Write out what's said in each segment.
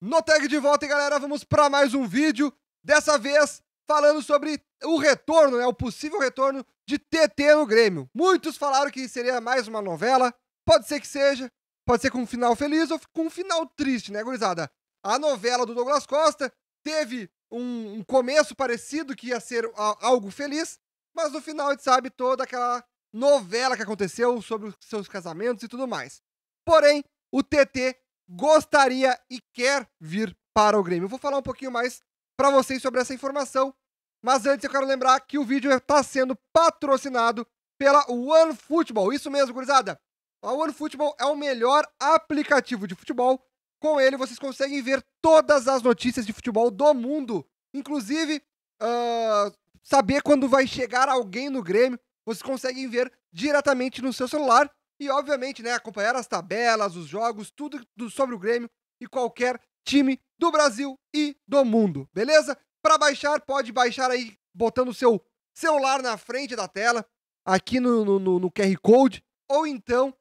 No tag de volta, galera, vamos para mais um vídeo. Dessa vez, falando sobre o retorno, né, o possível retorno de TT no Grêmio. Muitos falaram que seria mais uma novela. Pode ser que seja. Pode ser com um final feliz ou com um final triste, né, gurizada? A novela do Douglas Costa teve um, um começo parecido que ia ser a, algo feliz, mas no final a gente sabe toda aquela novela que aconteceu sobre os seus casamentos e tudo mais. Porém, o TT gostaria e quer vir para o Grêmio. Eu vou falar um pouquinho mais para vocês sobre essa informação, mas antes eu quero lembrar que o vídeo está sendo patrocinado pela OneFootball. Isso mesmo, gurizada. A OneFootball é o melhor aplicativo de futebol. Com ele vocês conseguem ver todas as notícias de futebol do mundo, inclusive uh, saber quando vai chegar alguém no Grêmio. Vocês conseguem ver diretamente no seu celular e, obviamente, né, acompanhar as tabelas, os jogos, tudo sobre o Grêmio e qualquer time do Brasil e do mundo, beleza? Para baixar, pode baixar aí botando o seu celular na frente da tela, aqui no, no, no QR Code, ou então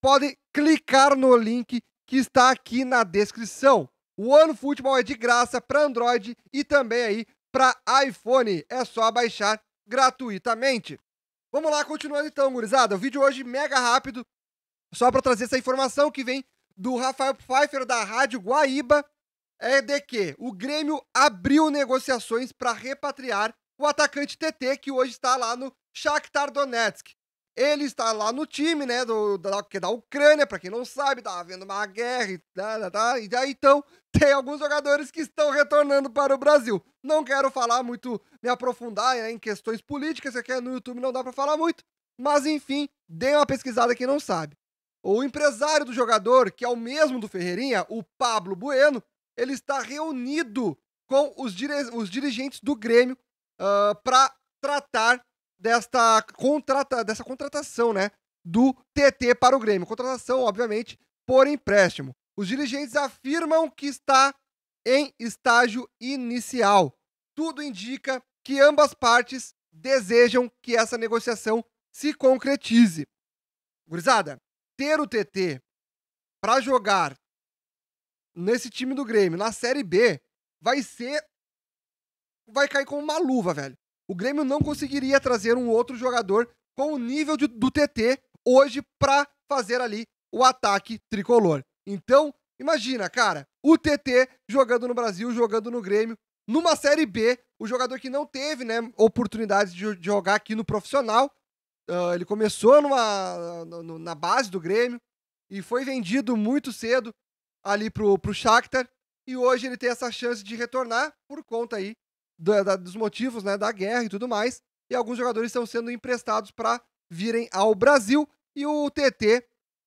pode clicar no link que está aqui na descrição. O Ano Futebol é de graça para Android e também aí para iPhone. É só baixar gratuitamente. Vamos lá, continuando então, gurizada. O vídeo hoje mega rápido, só para trazer essa informação que vem do Rafael Pfeiffer da Rádio Guaíba, é de que o Grêmio abriu negociações para repatriar o atacante TT que hoje está lá no Shakhtar Donetsk. Ele está lá no time, né, do, da, que é da Ucrânia, para quem não sabe, tá havendo uma guerra e tá, tá, tá e aí então tem alguns jogadores que estão retornando para o Brasil. Não quero falar muito, me aprofundar né, em questões políticas, que aqui no YouTube não dá para falar muito, mas enfim, dê uma pesquisada quem não sabe. O empresário do jogador, que é o mesmo do Ferreirinha, o Pablo Bueno, ele está reunido com os, dire os dirigentes do Grêmio uh, ah, para tratar desta contrata, dessa contratação, né? Do TT para o Grêmio. Contratação, obviamente, por empréstimo. Os dirigentes afirmam que está em estágio inicial. Tudo indica que ambas partes desejam que essa negociação se concretize. Gurizada, ter o TT para jogar nesse time do Grêmio na Série B vai ser. Vai cair como uma luva, velho. O Grêmio não conseguiria trazer um outro jogador com o nível de, do TT hoje para fazer ali o ataque tricolor. Então, imagina, cara, o TT jogando no Brasil, jogando no Grêmio, numa Série B, o jogador que não teve né, oportunidade de, jogar aqui no profissional. Uh, ele começou numa, no, na base do Grêmio e foi vendido muito cedo ali pro, pro Shakhtar. E hoje ele tem essa chance de retornar por conta aí da, dos motivos né, da guerra e tudo mais. E alguns jogadores estão sendo emprestados para virem ao Brasil. E o TT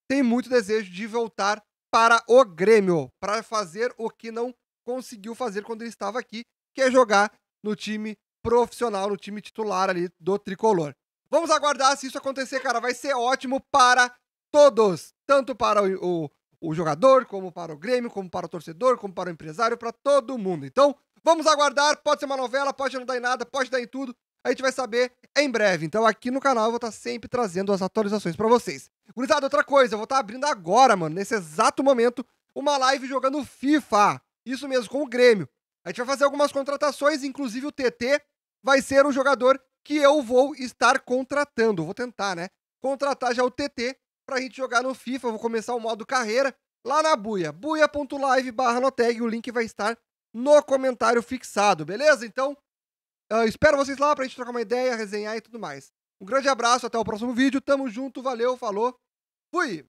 tem muito desejo de voltar para o Grêmio, para fazer o que não conseguiu fazer quando ele estava aqui, que é jogar no time profissional, no time titular ali do tricolor. Vamos aguardar se isso acontecer, cara. Vai ser ótimo para todos, tanto para o, o, o jogador, como para o Grêmio, como para o torcedor, como para o empresário, para todo mundo. Então, Vamos aguardar, pode ser uma novela, pode não dar em nada, pode dar em tudo. A gente vai saber em breve. Então aqui no canal eu vou estar tá sempre trazendo as atualizações para vocês. Gurizada, outra coisa, eu vou estar tá abrindo agora, mano, nesse exato momento, uma live jogando FIFA. Isso mesmo, com o Grêmio. A gente vai fazer algumas contratações, inclusive o TT vai ser o jogador que eu vou estar contratando. Vou tentar, né? Contratar já o TT pra gente jogar no FIFA. vou começar o modo carreira lá na Buia. buia.live O link vai estar no comentário fixado, beleza? Então, espero vocês lá pra gente trocar uma ideia, resenhar e tudo mais. Um grande abraço, até o próximo vídeo. Tamo junto, valeu, falou, fui!